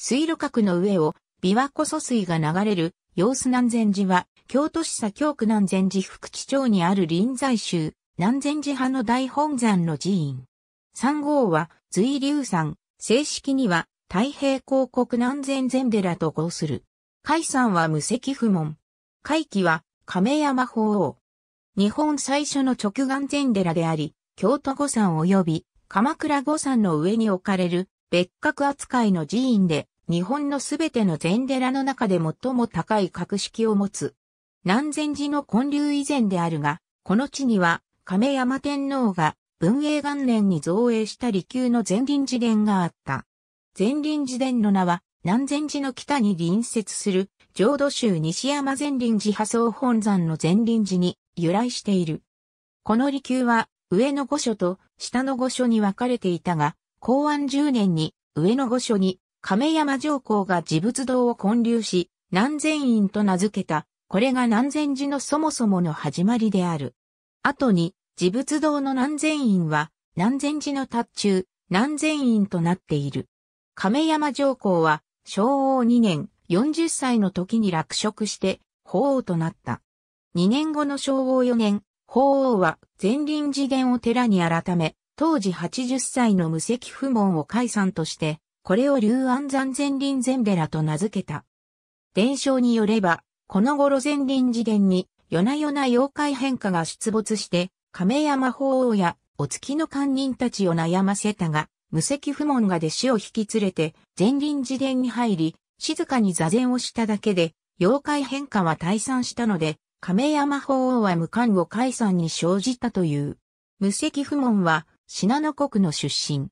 水路閣の上を琵琶湖疎水が流れる様子南禅寺は、京都市左京区南禅寺福地町にある臨済宗、南禅寺派の大本山の寺院。三号は、随流山、正式には、太平広告南禅禅寺と号する。海山は無石不問。海記は、亀山法王。日本最初の直眼禅寺であり、京都御山及び、鎌倉御山の上に置かれる、別格扱いの寺院で、日本のすべての禅寺の中で最も高い格式を持つ。南禅寺の建立以前であるが、この地には亀山天皇が文永元年に造営した離宮の禅林寺殿があった。禅林寺殿の名は、南禅寺の北に隣接する、浄土宗西山禅林寺破層本山の禅林寺に由来している。この離宮は、上の御所と下の御所に分かれていたが、公安10年に上の御所に亀山上皇が自仏堂を建立し、南禅院と名付けた、これが南禅寺のそもそもの始まりである。後に、自仏堂の南禅院は、南禅寺の達中、南禅院となっている。亀山上皇は、昭王2年、40歳の時に落職して、法王となった。2年後の昭王4年、法王は前輪寺殿を寺に改め、当時80歳の無責不問を解散として、これを龍安山禅林禅寺と名付けた。伝承によれば、この頃禅林寺殿に、夜な夜な妖怪変化が出没して、亀山法王やお月の官人たちを悩ませたが、無責不問が弟子を引き連れて、禅林寺殿に入り、静かに座禅をしただけで、妖怪変化は退散したので、亀山法王は無冠を解散に生じたという。無責不問は、信濃国の出身。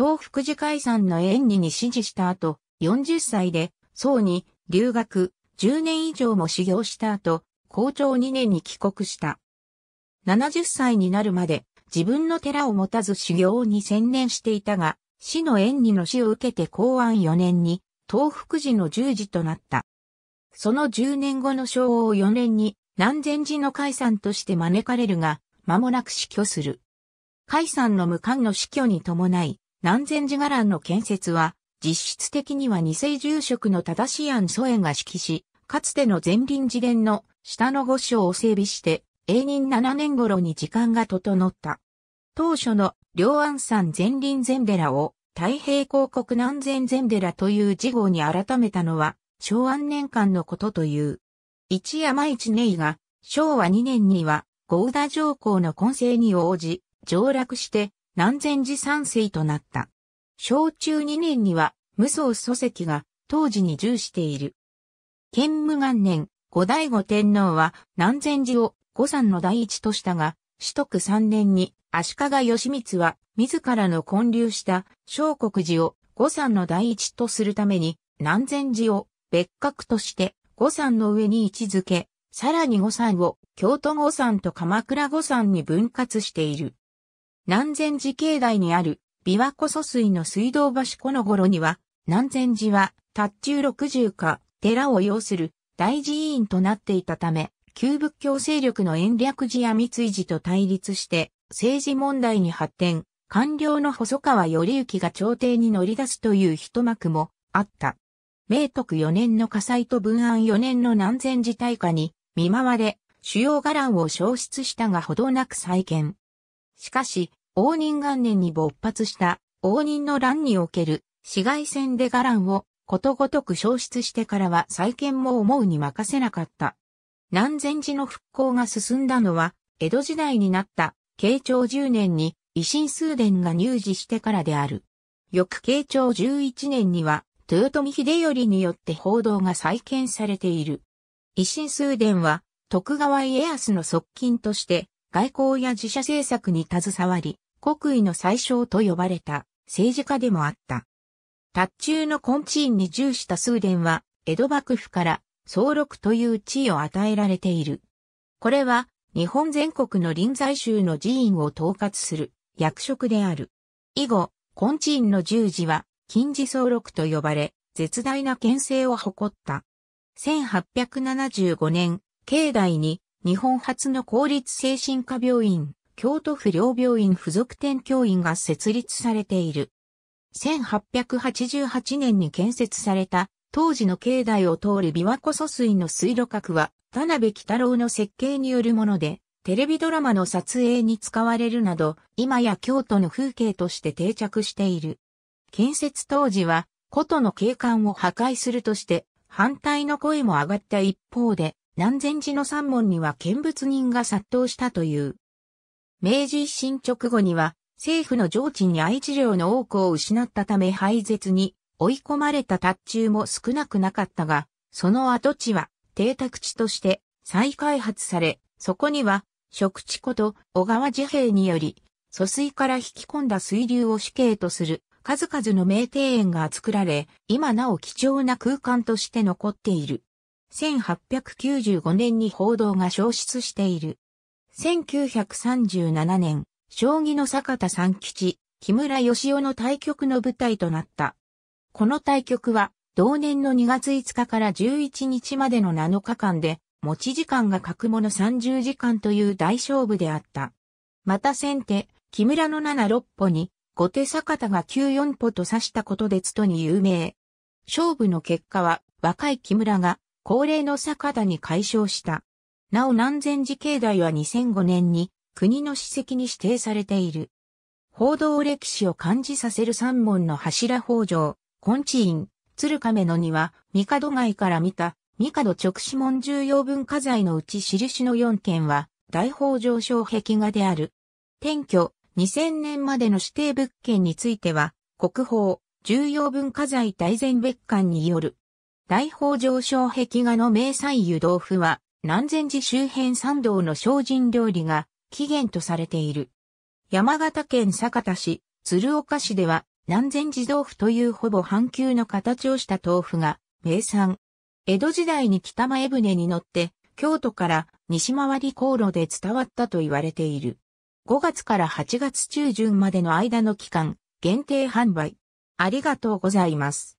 東福寺解散の縁にに支持した後、40歳で、宋に留学、10年以上も修行した後、校長2年に帰国した。70歳になるまで、自分の寺を持たず修行に専念していたが、死の縁にの死を受けて公安4年に、東福寺の十字となった。その10年後の昭和4年に、南禅寺の解散として招かれるが、間もなく死去する。解散の無冠の死去に伴い、南禅寺伽藍の建設は、実質的には二世住職の正しい安祖園が指揮し、かつての前輪寺殿の下の御所を整備して、永仁七年頃に時間が整った。当初の両安山前輪禅寺を太平広告南禅禅寺という事号に改めたのは、昭安年間のことという。一山一寧が、昭和2年には、郷田上皇の根性に応じ、上落して、南禅寺三世となった。小中二年には、無双祖籍が当時に重している。建武元年、後醍醐天皇は南禅寺を五山の第一としたが、四徳三年に足利義満は自らの建立した小国寺を五山の第一とするために南禅寺を別格として五山の上に位置づけ、さらに五山を京都五山と鎌倉五山に分割している。南禅寺境内にある琵琶湖疎水の水道橋この頃には、南禅寺は、達中六十か、寺を要する大寺院となっていたため、旧仏教勢力の延暦寺や三井寺と対立して、政治問題に発展、官僚の細川頼之が朝廷に乗り出すという一幕もあった。明徳四年の火災と文安四年の南禅寺大火に見舞われ、主要伽藍を消失したがほどなく再建。しかし、応仁元年に勃発した応仁の乱における紫外線で伽藍をことごとく消失してからは再建も思うに任せなかった。南禅寺の復興が進んだのは、江戸時代になった慶長10年に維新数伝が入寺してからである。翌慶長11年には、豊臣秀頼によって報道が再建されている。維新数伝は、徳川家康の側近として、外交や自社政策に携わり、国威の最小と呼ばれた政治家でもあった。達中の根治院に従したスーデンは、江戸幕府から総録という地位を与えられている。これは、日本全国の臨済宗の寺院を統括する役職である。以後、根治院の十字は、金字総録と呼ばれ、絶大な権勢を誇った。1875年、境内に日本初の公立精神科病院、京都府両病院附属店教員が設立されている。1888年に建設された当時の境内を通る琵琶湖疎水の水路閣は田辺喜太郎の設計によるもので、テレビドラマの撮影に使われるなど、今や京都の風景として定着している。建設当時は、古都の景観を破壊するとして、反対の声も上がった一方で、南禅寺の三門には見物人が殺到したという。明治維新直後には、政府の上地に愛知領の多くを失ったため廃絶に追い込まれた達中も少なくなかったが、その跡地は邸宅地として再開発され、そこには、食地こと小川治兵により、疎水から引き込んだ水流を主景とする数々の名庭園が作られ、今なお貴重な空間として残っている。1895年に報道が消失している。1937年、将棋の坂田三吉、木村義雄の対局の舞台となった。この対局は、同年の2月5日から11日までの7日間で、持ち時間が各もの30時間という大勝負であった。また先手、木村の7、6歩に、後手坂田が9、4歩と指したことでつとに有名。勝負の結果は、若い木村が、高齢の坂田に解消した。なお南禅寺境内は2005年に国の史跡に指定されている。報道歴史を感じさせる三門の柱北条、根地院、鶴亀の庭、帝外から見た、帝直指門重要文化財のうち印の4件は、大北条小壁画である。転居、2000年までの指定物件については、国宝、重要文化財大全別館による。大北条小壁画の名産湯豆腐は、南禅寺周辺参道の精進料理が起源とされている。山形県酒田市、鶴岡市では南禅寺豆腐というほぼ半球の形をした豆腐が名産。江戸時代に北前船に乗って京都から西回り航路で伝わったと言われている。5月から8月中旬までの間の期間、限定販売。ありがとうございます。